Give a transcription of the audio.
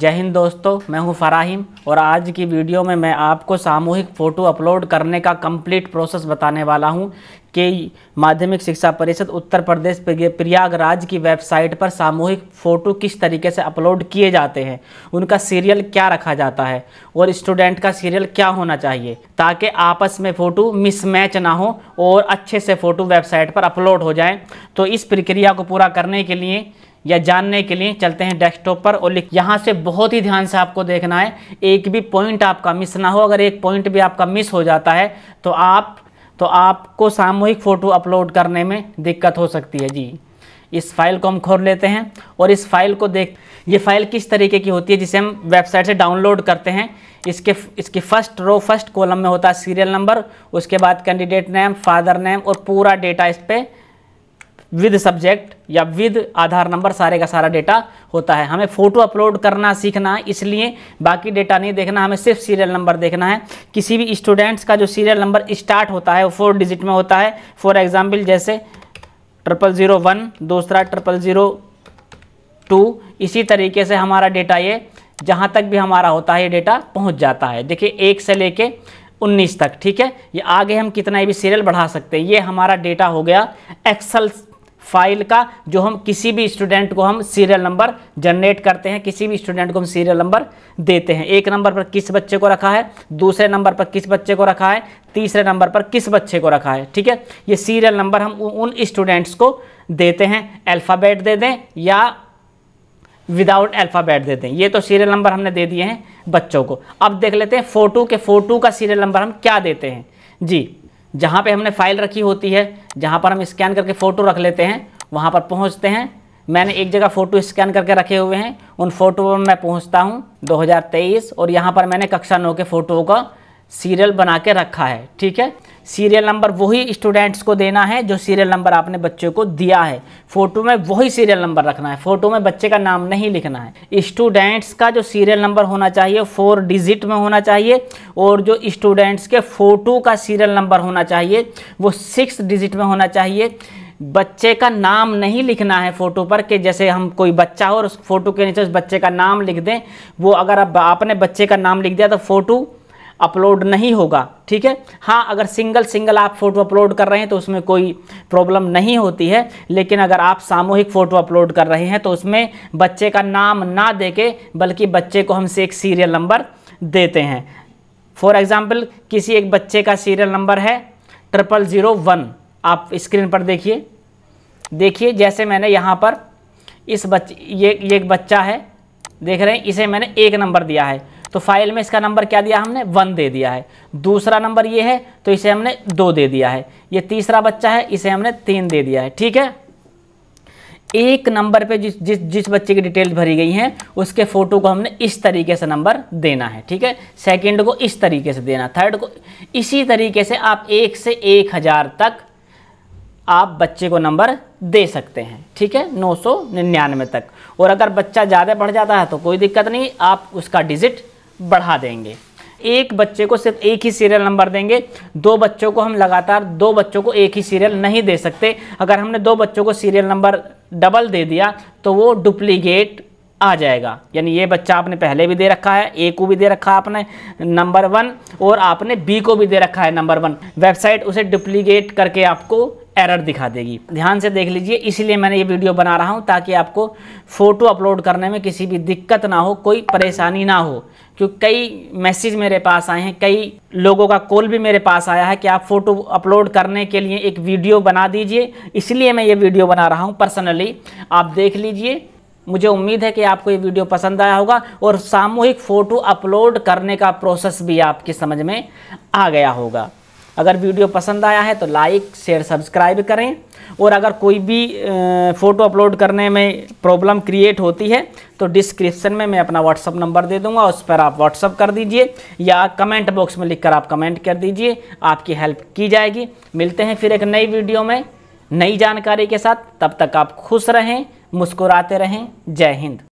जय हिंद दोस्तों मैं हूं फराहिम और आज की वीडियो में मैं आपको सामूहिक फ़ोटो अपलोड करने का कंप्लीट प्रोसेस बताने वाला हूं कि माध्यमिक शिक्षा परिषद उत्तर प्रदेश प्रयागराज की वेबसाइट पर सामूहिक फ़ोटो किस तरीके से अपलोड किए जाते हैं उनका सीरियल क्या रखा जाता है और स्टूडेंट का सीरियल क्या होना चाहिए ताकि आपस में फ़ोटो मिसमैच ना हो और अच्छे से फ़ोटो वेबसाइट पर अपलोड हो जाएँ तो इस प्रक्रिया को पूरा करने के लिए या जानने के लिए चलते हैं डेस्कटॉप पर और लिख यहाँ से बहुत ही ध्यान से आपको देखना है एक भी पॉइंट आपका मिस ना हो अगर एक पॉइंट भी आपका मिस हो जाता है तो आप तो आपको सामूहिक फ़ोटो अपलोड करने में दिक्कत हो सकती है जी इस फाइल को हम खोल लेते हैं और इस फाइल को देख ये फाइल किस तरीके की होती है जिसे हम वेबसाइट से डाउनलोड करते हैं इसके इसकी फर्स्ट रो फर्स्ट कॉलम में होता है सीरियल नंबर उसके बाद कैंडिडेट नेम फादर नेम और पूरा डेटा इस पर विद सब्जेक्ट या विद आधार नंबर सारे का सारा डेटा होता है हमें फ़ोटो अपलोड करना सीखना है इसलिए बाकी डेटा नहीं देखना हमें सिर्फ सीरियल नंबर देखना है किसी भी स्टूडेंट्स का जो सीरियल नंबर स्टार्ट होता है वो फोर डिजिट में होता है फॉर एग्ज़ाम्पल जैसे ट्रिपल ज़ीरो वन दूसरा ट्रिपल ज़ीरो टू इसी तरीके से हमारा डेटा ये जहाँ तक भी हमारा होता है ये डेटा पहुँच जाता है देखिए एक से लेके 19 तक ठीक है ये आगे हम कितना भी सीरियल बढ़ा सकते हैं ये हमारा डेटा हो गया एक्सल फाइल का जो हम किसी भी स्टूडेंट को हम सीरियल नंबर जनरेट करते हैं किसी भी स्टूडेंट को हम सीरियल नंबर देते हैं एक नंबर पर किस बच्चे को रखा है दूसरे नंबर पर किस बच्चे को रखा है तीसरे नंबर पर किस बच्चे को रखा है ठीक है ये सीरियल नंबर हम उन स्टूडेंट्स को देते हैं अल्फ़ाबेट दे दें या विदाउट अल्फ़ाबेट दे दें ये तो सीरियल नंबर हमने दे दिए हैं बच्चों को अब देख लेते हैं फ़ोटो के फ़ोटो का सीरियल नंबर हम क्या देते हैं जी जहाँ पे हमने फाइल रखी होती है जहाँ पर हम स्कैन करके फ़ोटो रख लेते हैं वहाँ पर पहुँचते हैं मैंने एक जगह फ़ोटो स्कैन करके रखे हुए हैं उन फ़ोटो पर मैं पहुँचता हूँ 2023 और यहाँ पर मैंने कक्षा नौ के फ़ोटो का सीरियल बना के रखा है ठीक है सीरियल नंबर वही स्टूडेंट्स को देना है जो सीरियल नंबर आपने बच्चों को दिया है फ़ोटो में वही सीरियल नंबर रखना है फ़ोटो में बच्चे का नाम नहीं लिखना है स्टूडेंट्स का जो सीरियल नंबर होना चाहिए फोर डिजिट में होना चाहिए और जो स्टूडेंट्स के फ़ोटो का सीरियल नंबर होना चाहिए वो सिक्स डिजिट में होना चाहिए बच्चे का नाम नहीं लिखना है फ़ोटो पर कि जैसे हम कोई बच्चा हो और उस फोटो के नीचे उस बच्चे का नाम लिख दें वो अगर आप आपने बच्चे का नाम लिख दिया तो फ़ोटो अपलोड नहीं होगा ठीक है हाँ अगर सिंगल सिंगल आप फ़ोटो अपलोड कर रहे हैं तो उसमें कोई प्रॉब्लम नहीं होती है लेकिन अगर आप सामूहिक फ़ोटो अपलोड कर रहे हैं तो उसमें बच्चे का नाम ना दे के बल्कि बच्चे को हमसे एक सीरियल नंबर देते हैं फॉर एग्ज़ाम्पल किसी एक बच्चे का सीरियल नंबर है ट्रिपल ज़ीरो वन आप स्क्रीन पर देखिए देखिए जैसे मैंने यहाँ पर इस बच्चे ये एक बच्चा है देख रहे हैं इसे मैंने एक नंबर दिया है तो फाइल में इसका नंबर क्या दिया हमने वन दे दिया है दूसरा नंबर ये है तो इसे हमने दो दे दिया है ये तीसरा बच्चा है इसे हमने तीन दे दिया है ठीक है एक नंबर पे जिस जिस जिस बच्चे की डिटेल्स भरी गई हैं उसके फ़ोटो को हमने इस तरीके से नंबर देना है ठीक है सेकंड को इस तरीके से देना थर्ड को इसी तरीके से आप एक से एक हज़ार तक आप बच्चे को नंबर दे सकते हैं ठीक है नौ सौ निन्यानवे तक और अगर बच्चा ज़्यादा बढ़ जाता है तो कोई दिक्कत नहीं आप उसका डिजिट बढ़ा देंगे एक बच्चे को सिर्फ एक ही सीरियल नंबर देंगे दो बच्चों को हम लगातार दो बच्चों को एक ही सीरियल नहीं दे सकते अगर हमने दो बच्चों को सीरियल नंबर डबल दे दिया तो वो डुप्लीकेट आ जाएगा यानी ये बच्चा आपने पहले भी दे रखा है ए को भी दे रखा है आपने नंबर वन और आपने बी को भी दे रखा है नंबर वन वेबसाइट उसे डुप्लीकेट करके आपको एरर दिखा देगी ध्यान से देख लीजिए इसीलिए मैंने ये वीडियो बना रहा हूँ ताकि आपको फ़ोटो अपलोड करने में किसी भी दिक्कत ना हो कोई परेशानी ना हो क्योंकि कई मैसेज मेरे पास आए हैं कई लोगों का कॉल भी मेरे पास आया है कि आप फ़ोटो अपलोड करने के लिए एक वीडियो बना दीजिए इसलिए मैं ये वीडियो बना रहा हूँ पर्सनली आप देख लीजिए मुझे उम्मीद है कि आपको ये वीडियो पसंद आया होगा और सामूहिक फ़ोटो अपलोड करने का प्रोसेस भी आपकी समझ में आ गया होगा अगर वीडियो पसंद आया है तो लाइक शेयर सब्सक्राइब करें और अगर कोई भी फ़ोटो अपलोड करने में प्रॉब्लम क्रिएट होती है तो डिस्क्रिप्शन में मैं अपना व्हाट्सअप नंबर दे दूंगा उस पर आप व्हाट्सअप कर दीजिए या कमेंट बॉक्स में लिखकर आप कमेंट कर दीजिए आपकी हेल्प की जाएगी मिलते हैं फिर एक नई वीडियो में नई जानकारी के साथ तब तक आप खुश रहें मुस्कुराते रहें जय हिंद